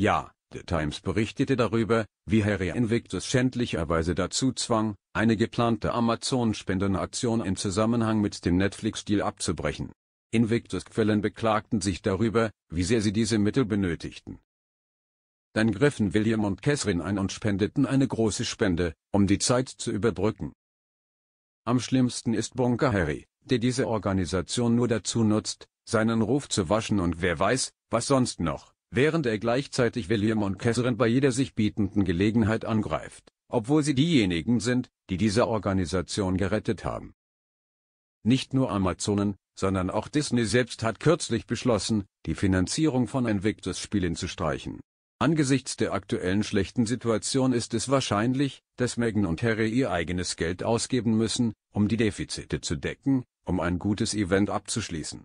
Ja, The Times berichtete darüber, wie Harry Invictus schändlicherweise dazu zwang, eine geplante Amazon-Spendenaktion im Zusammenhang mit dem Netflix-Deal abzubrechen. Invictus-Quellen beklagten sich darüber, wie sehr sie diese Mittel benötigten. Dann griffen William und Catherine ein und spendeten eine große Spende, um die Zeit zu überbrücken. Am schlimmsten ist Bunker Harry, der diese Organisation nur dazu nutzt, seinen Ruf zu waschen und wer weiß, was sonst noch während er gleichzeitig William und Catherine bei jeder sich bietenden Gelegenheit angreift, obwohl sie diejenigen sind, die diese Organisation gerettet haben. Nicht nur Amazonen, sondern auch Disney selbst hat kürzlich beschlossen, die Finanzierung von Invictus-Spielen zu streichen. Angesichts der aktuellen schlechten Situation ist es wahrscheinlich, dass Megan und Harry ihr eigenes Geld ausgeben müssen, um die Defizite zu decken, um ein gutes Event abzuschließen.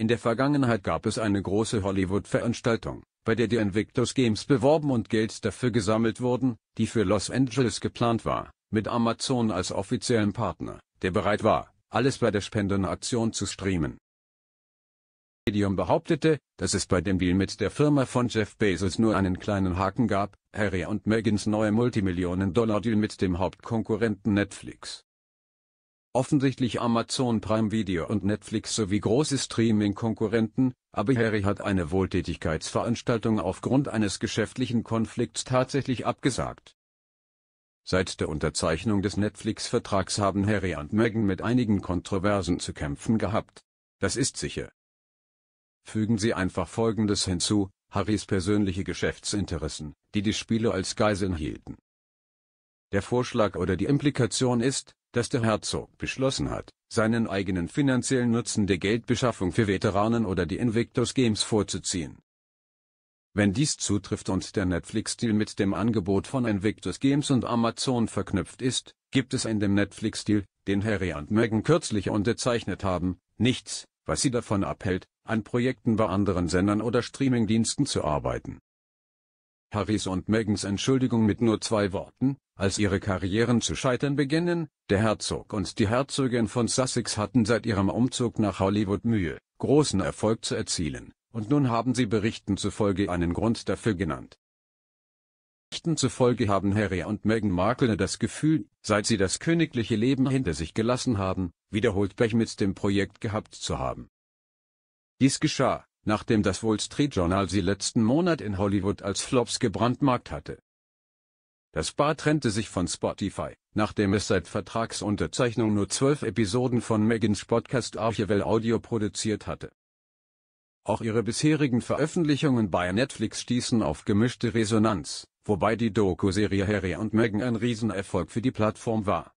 In der Vergangenheit gab es eine große Hollywood-Veranstaltung, bei der die Invictus Games beworben und Geld dafür gesammelt wurden, die für Los Angeles geplant war, mit Amazon als offiziellem Partner, der bereit war, alles bei der Spendenaktion zu streamen. Medium behauptete, dass es bei dem Deal mit der Firma von Jeff Bezos nur einen kleinen Haken gab, Harry und Megans neue Multimillionen-Dollar-Deal mit dem Hauptkonkurrenten Netflix offensichtlich Amazon Prime Video und Netflix sowie große Streaming-Konkurrenten, aber Harry hat eine Wohltätigkeitsveranstaltung aufgrund eines geschäftlichen Konflikts tatsächlich abgesagt. Seit der Unterzeichnung des Netflix-Vertrags haben Harry und Meghan mit einigen Kontroversen zu kämpfen gehabt. Das ist sicher. Fügen Sie einfach Folgendes hinzu, Harrys persönliche Geschäftsinteressen, die die Spiele als Geiseln hielten. Der Vorschlag oder die Implikation ist, dass der Herzog beschlossen hat, seinen eigenen finanziellen Nutzen der Geldbeschaffung für Veteranen oder die Invictus Games vorzuziehen. Wenn dies zutrifft und der Netflix-Deal mit dem Angebot von Invictus Games und Amazon verknüpft ist, gibt es in dem Netflix-Deal, den Harry und Meghan kürzlich unterzeichnet haben, nichts, was sie davon abhält, an Projekten bei anderen Sendern oder Streamingdiensten zu arbeiten. Harrys und Megans Entschuldigung mit nur zwei Worten, als ihre Karrieren zu scheitern beginnen, der Herzog und die Herzogin von Sussex hatten seit ihrem Umzug nach Hollywood Mühe, großen Erfolg zu erzielen, und nun haben sie Berichten zufolge einen Grund dafür genannt. Berichten zufolge haben Harry und Meghan Markle das Gefühl, seit sie das königliche Leben hinter sich gelassen haben, wiederholt Pech mit dem Projekt gehabt zu haben. Dies geschah, nachdem das Wall Street Journal sie letzten Monat in Hollywood als Flops gebrandmarkt hatte. Das Paar trennte sich von Spotify, nachdem es seit Vertragsunterzeichnung nur zwölf Episoden von Megans Podcast Archival Audio produziert hatte. Auch ihre bisherigen Veröffentlichungen bei Netflix stießen auf gemischte Resonanz, wobei die Doku-Serie Harry und Meghan ein Riesenerfolg für die Plattform war.